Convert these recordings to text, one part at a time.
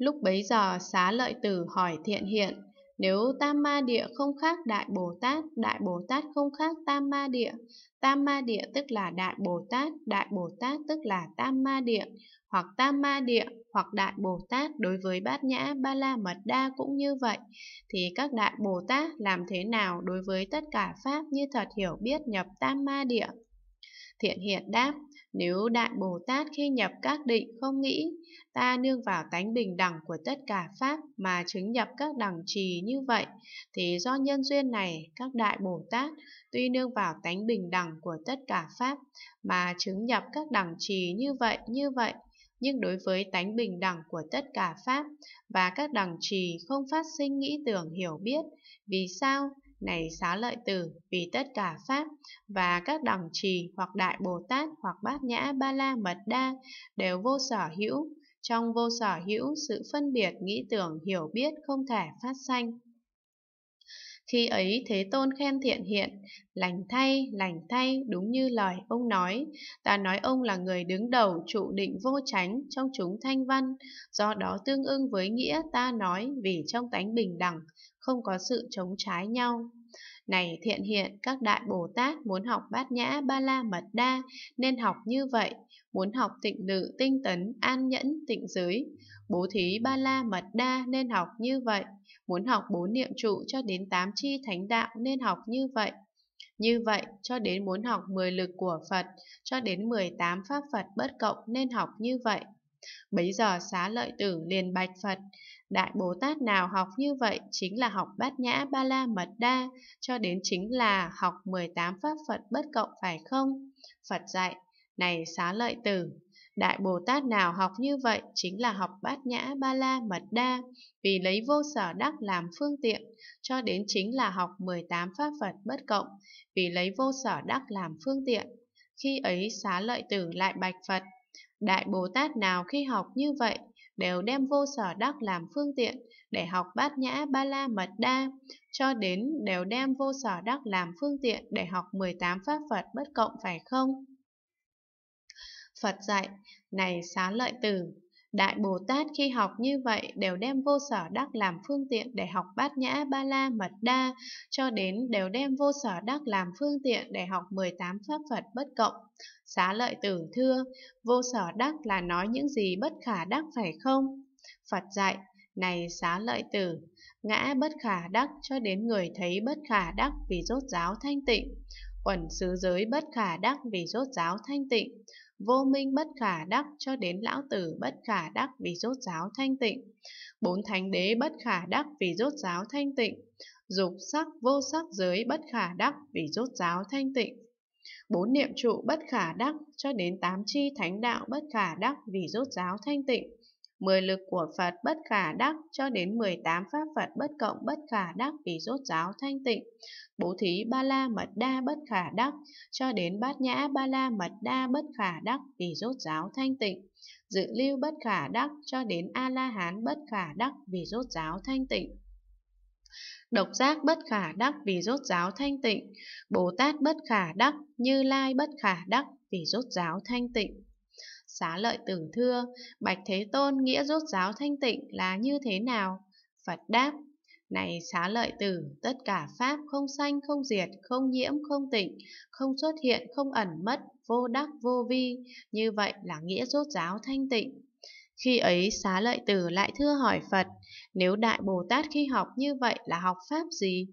Lúc bấy giờ xá lợi tử hỏi thiện hiện, nếu tam ma địa không khác đại Bồ Tát, đại Bồ Tát không khác tam ma địa, tam ma địa tức là đại Bồ Tát, đại Bồ Tát tức là tam ma địa, hoặc tam ma địa, hoặc đại Bồ Tát đối với bát nhã ba la mật đa cũng như vậy, thì các đại Bồ Tát làm thế nào đối với tất cả Pháp như thật hiểu biết nhập tam ma địa? Thiện hiện đáp, nếu Đại Bồ Tát khi nhập các định không nghĩ, ta nương vào tánh bình đẳng của tất cả Pháp mà chứng nhập các đẳng trì như vậy, thì do nhân duyên này, các Đại Bồ Tát tuy nương vào tánh bình đẳng của tất cả Pháp mà chứng nhập các đẳng trì như vậy, như vậy, nhưng đối với tánh bình đẳng của tất cả Pháp và các đẳng trì không phát sinh nghĩ tưởng hiểu biết. Vì sao? này xá lợi tử vì tất cả pháp và các đồng trì hoặc đại bồ tát hoặc bát nhã ba la mật đa đều vô sở hữu trong vô sở hữu sự phân biệt nghĩ tưởng hiểu biết không thể phát sanh khi ấy Thế Tôn khen thiện hiện, lành thay, lành thay, đúng như lời ông nói. Ta nói ông là người đứng đầu trụ định vô tránh trong chúng thanh văn, do đó tương ưng với nghĩa ta nói vì trong tánh bình đẳng, không có sự chống trái nhau. Này thiện hiện, các đại Bồ Tát muốn học bát nhã ba la mật đa nên học như vậy, muốn học tịnh lự tinh tấn an nhẫn tịnh giới, bố thí ba la mật đa nên học như vậy, muốn học bốn niệm trụ cho đến tám chi thánh đạo nên học như vậy. Như vậy, cho đến muốn học 10 lực của Phật, cho đến 18 pháp Phật bất cộng nên học như vậy. Bấy giờ xá lợi tử liền bạch Phật, Đại Bồ Tát nào học như vậy chính là học bát nhã ba la mật đa, cho đến chính là học 18 pháp Phật bất cộng phải không? Phật dạy, này xá lợi tử, Đại Bồ Tát nào học như vậy chính là học bát nhã ba la mật đa, vì lấy vô sở đắc làm phương tiện, cho đến chính là học 18 pháp Phật bất cộng, vì lấy vô sở đắc làm phương tiện. Khi ấy xá lợi tử lại bạch Phật, Đại Bồ Tát nào khi học như vậy đều đem vô sở đắc làm phương tiện để học bát nhã ba la mật đa, cho đến đều đem vô sở đắc làm phương tiện để học 18 pháp Phật bất cộng phải không? Phật dạy, này xá lợi tử, Đại Bồ Tát khi học như vậy đều đem vô sở đắc làm phương tiện để học bát nhã ba la mật đa, cho đến đều đem vô sở đắc làm phương tiện để học 18 pháp Phật bất cộng. Xá lợi tử thưa, vô sở đắc là nói những gì bất khả đắc phải không? Phật dạy, này xá lợi tử, ngã bất khả đắc cho đến người thấy bất khả đắc vì rốt giáo thanh tịnh, uẩn xứ giới bất khả đắc vì rốt giáo thanh tịnh, vô minh bất khả đắc cho đến lão tử bất khả đắc vì rốt giáo thanh tịnh. Bốn thánh đế bất khả đắc vì rốt giáo thanh tịnh. Dục sắc vô sắc giới bất khả đắc vì rốt giáo thanh tịnh. Bốn niệm trụ bất khả đắc cho đến tám chi thánh đạo bất khả đắc vì rốt giáo thanh tịnh. 10 lực của Phật bất khả đắc cho đến 18 pháp Phật bất cộng bất khả đắc vì rốt giáo thanh tịnh, bố thí ba la mật đa bất khả đắc cho đến bát nhã ba la mật đa bất khả đắc vì rốt giáo thanh tịnh, dự lưu bất khả đắc cho đến a la hán bất khả đắc vì rốt giáo thanh tịnh. Độc giác bất khả đắc vì rốt giáo thanh tịnh, Bồ Tát bất khả đắc, Như Lai bất khả đắc vì rốt giáo thanh tịnh. Xá lợi tử thưa, Bạch Thế Tôn nghĩa rốt giáo thanh tịnh là như thế nào? Phật đáp, này xá lợi tử, tất cả pháp không sanh, không diệt, không nhiễm, không tịnh, không xuất hiện, không ẩn mất, vô đắc, vô vi, như vậy là nghĩa rốt giáo thanh tịnh. Khi ấy xá lợi tử lại thưa hỏi Phật, nếu Đại Bồ Tát khi học như vậy là học pháp gì?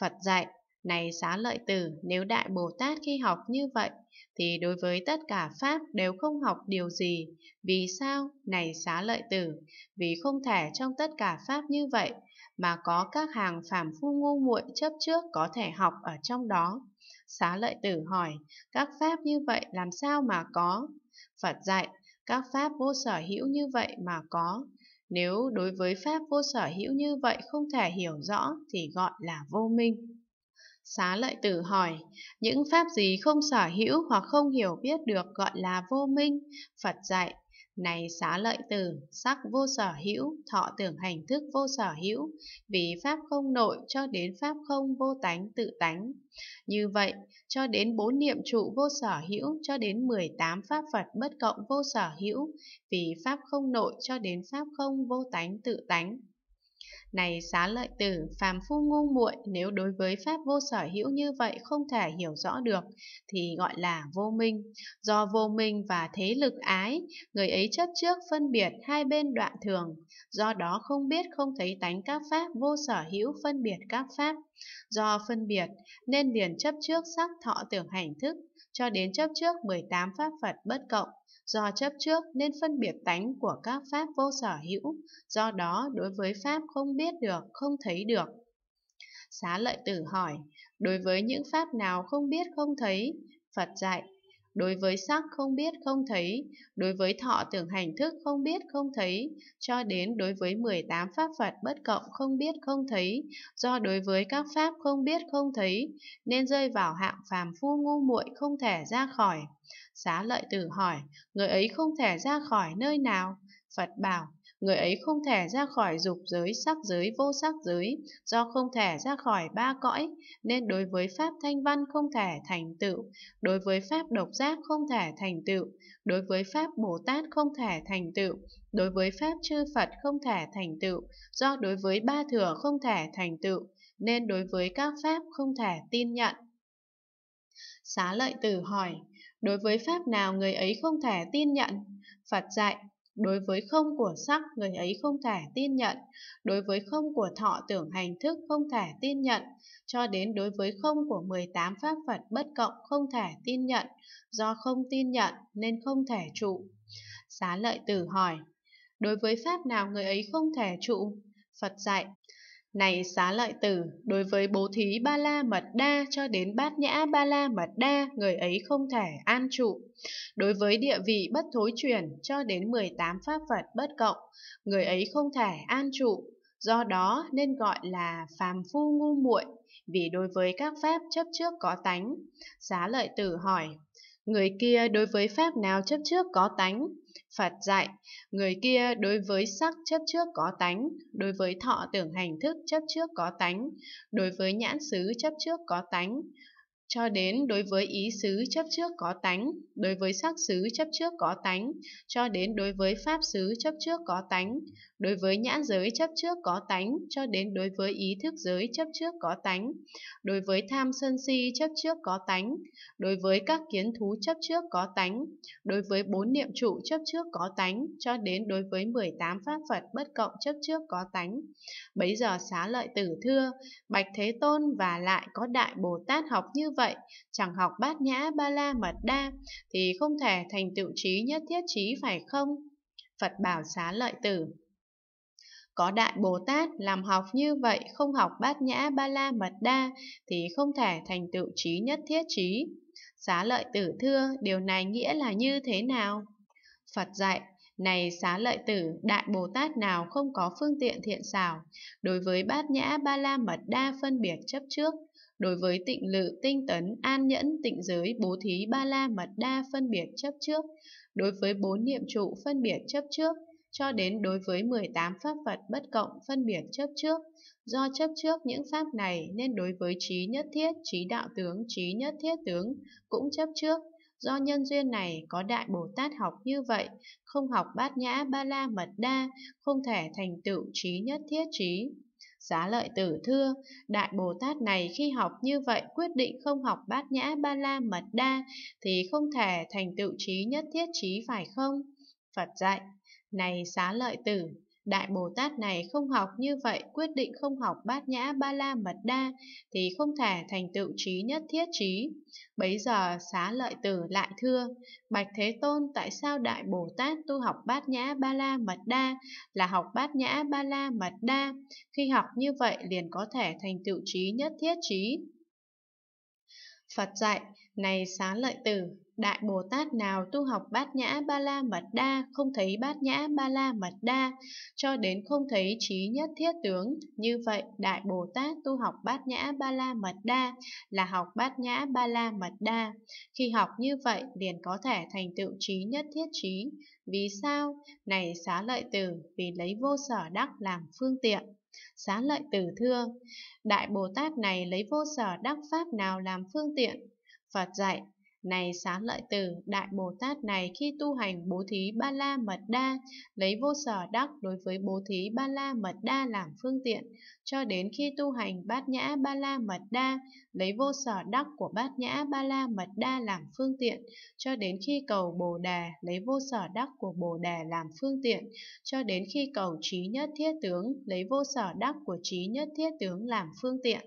Phật dạy, này xá lợi tử, nếu Đại Bồ Tát khi học như vậy, thì đối với tất cả Pháp đều không học điều gì. Vì sao? Này xá lợi tử, vì không thể trong tất cả Pháp như vậy, mà có các hàng phàm phu ngu muội chấp trước có thể học ở trong đó. Xá lợi tử hỏi, các Pháp như vậy làm sao mà có? Phật dạy, các Pháp vô sở hữu như vậy mà có. Nếu đối với Pháp vô sở hữu như vậy không thể hiểu rõ thì gọi là vô minh. Xá lợi tử hỏi, những pháp gì không sở hữu hoặc không hiểu biết được gọi là vô minh? Phật dạy, này xá lợi tử, sắc vô sở hữu, thọ tưởng hành thức vô sở hữu, vì pháp không nội cho đến pháp không vô tánh tự tánh. Như vậy, cho đến bốn niệm trụ vô sở hữu cho đến 18 pháp Phật bất cộng vô sở hữu, vì pháp không nội cho đến pháp không vô tánh tự tánh. Này xá lợi tử, phàm phu ngu muội nếu đối với pháp vô sở hữu như vậy không thể hiểu rõ được thì gọi là vô minh. Do vô minh và thế lực ái, người ấy chấp trước phân biệt hai bên đoạn thường, do đó không biết không thấy tánh các pháp vô sở hữu phân biệt các pháp. Do phân biệt nên liền chấp trước sắc thọ tưởng hành thức cho đến chấp trước 18 pháp Phật bất cộng do chấp trước nên phân biệt tánh của các pháp vô sở hữu, do đó đối với pháp không biết được, không thấy được. Xá lợi tử hỏi, đối với những pháp nào không biết không thấy, Phật dạy, đối với sắc không biết không thấy, đối với thọ tưởng hành thức không biết không thấy, cho đến đối với 18 pháp Phật bất cộng không biết không thấy, do đối với các pháp không biết không thấy, nên rơi vào hạng phàm phu ngu muội không thể ra khỏi. Xá lợi tử hỏi, người ấy không thể ra khỏi nơi nào? Phật bảo, người ấy không thể ra khỏi dục giới sắc giới vô sắc giới do không thể ra khỏi ba cõi nên đối với pháp thanh văn không thể thành tựu đối với pháp độc giác không thể thành tựu đối với pháp bồ tát không thể thành tựu đối với pháp chư phật không thể thành tựu do đối với ba thừa không thể thành tựu nên đối với các pháp không thể tin nhận xá lợi tử hỏi đối với pháp nào người ấy không thể tin nhận phật dạy Đối với không của sắc, người ấy không thể tin nhận. Đối với không của thọ tưởng hành thức không thể tin nhận. Cho đến đối với không của 18 pháp Phật bất cộng không thể tin nhận. Do không tin nhận nên không thể trụ. Xá lợi tử hỏi, đối với pháp nào người ấy không thể trụ? Phật dạy, này xá lợi tử, đối với bố thí ba la mật đa cho đến bát nhã ba la mật đa, người ấy không thể an trụ. Đối với địa vị bất thối chuyển cho đến 18 pháp Phật bất cộng, người ấy không thể an trụ. Do đó nên gọi là phàm phu ngu muội, vì đối với các pháp chấp trước có tánh. Xá lợi tử hỏi, người kia đối với pháp nào chấp trước có tánh? Phật dạy, người kia đối với sắc chấp trước có tánh, đối với thọ tưởng hành thức chấp trước có tánh, đối với nhãn xứ chấp trước có tánh, cho đến đối với ý xứ chấp trước có tánh, đối với sắc xứ chấp trước có tánh, cho đến đối với pháp xứ chấp trước có tánh, đối với nhãn giới chấp trước có tánh, cho đến đối với ý thức giới chấp trước có tánh, đối với tham sân si chấp trước có tánh, đối với các kiến thú chấp trước có tánh, đối với bốn niệm trụ chấp trước có tánh, cho đến đối với 18 pháp Phật bất cộng chấp trước có tánh. Bấy giờ xá lợi tử thưa, Bạch Thế Tôn và lại có Đại Bồ Tát học như vậy vậy, chẳng học bát nhã ba la mật đa, thì không thể thành tựu trí nhất thiết trí phải không? Phật bảo xá lợi tử. Có Đại Bồ Tát làm học như vậy không học bát nhã ba la mật đa thì không thể thành tựu trí nhất thiết trí. Xá lợi tử thưa, điều này nghĩa là như thế nào? Phật dạy, này xá lợi tử, đại Bồ Tát nào không có phương tiện thiện xảo, đối với bát nhã ba la mật đa phân biệt chấp trước, đối với tịnh lự tinh tấn an nhẫn tịnh giới bố thí ba la mật đa phân biệt chấp trước, đối với bốn niệm trụ phân biệt chấp trước, cho đến đối với 18 pháp Phật bất cộng phân biệt chấp trước. Do chấp trước những pháp này nên đối với trí nhất thiết, trí đạo tướng, trí nhất thiết tướng cũng chấp trước, Do nhân duyên này có Đại Bồ Tát học như vậy, không học bát nhã ba la mật đa, không thể thành tựu trí nhất thiết trí. Giá lợi tử thưa, Đại Bồ Tát này khi học như vậy quyết định không học bát nhã ba la mật đa thì không thể thành tựu trí nhất thiết trí phải không? Phật dạy, này xá lợi tử, Đại Bồ Tát này không học như vậy, quyết định không học bát nhã ba la mật đa, thì không thể thành tựu trí nhất thiết trí. Bấy giờ xá lợi tử lại thưa, Bạch Thế Tôn tại sao Đại Bồ Tát tu học bát nhã ba la mật đa là học bát nhã ba la mật đa, khi học như vậy liền có thể thành tựu trí nhất thiết trí. Phật dạy, này xá lợi tử, Đại Bồ Tát nào tu học bát nhã ba la mật đa, không thấy bát nhã ba la mật đa, cho đến không thấy trí nhất thiết tướng, như vậy Đại Bồ Tát tu học bát nhã ba la mật đa là học bát nhã ba la mật đa. Khi học như vậy liền có thể thành tựu trí nhất thiết trí. Vì sao? Này xá lợi tử, vì lấy vô sở đắc làm phương tiện. Xá lợi tử thưa, Đại Bồ Tát này lấy vô sở đắc pháp nào làm phương tiện? Phật dạy, này xá lợi tử, Đại Bồ Tát này khi tu hành bố thí ba la mật đa, lấy vô sở đắc đối với bố thí ba la mật đa làm phương tiện, cho đến khi tu hành bát nhã ba la mật đa, lấy vô sở đắc của bát nhã ba la mật đa làm phương tiện, cho đến khi cầu Bồ đề lấy vô sở đắc của Bồ đề làm phương tiện, cho đến khi cầu trí nhất thiết tướng, lấy vô sở đắc của trí nhất thiết tướng làm phương tiện.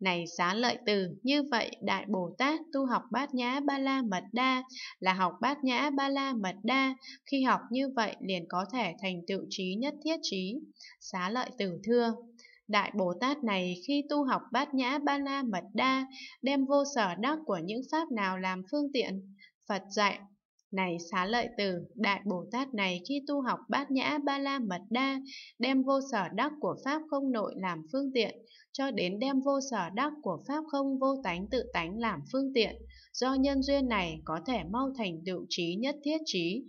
Này xá lợi từ, như vậy Đại Bồ Tát tu học bát nhã ba la mật đa là học bát nhã ba la mật đa, khi học như vậy liền có thể thành tựu trí nhất thiết trí. Xá lợi từ thưa, Đại Bồ Tát này khi tu học bát nhã ba la mật đa, đem vô sở đắc của những pháp nào làm phương tiện? Phật dạy, này xá lợi tử, đại Bồ Tát này khi tu học bát nhã ba la mật đa, đem vô sở đắc của Pháp không nội làm phương tiện, cho đến đem vô sở đắc của Pháp không vô tánh tự tánh làm phương tiện. Do nhân duyên này có thể mau thành tựu trí nhất thiết trí.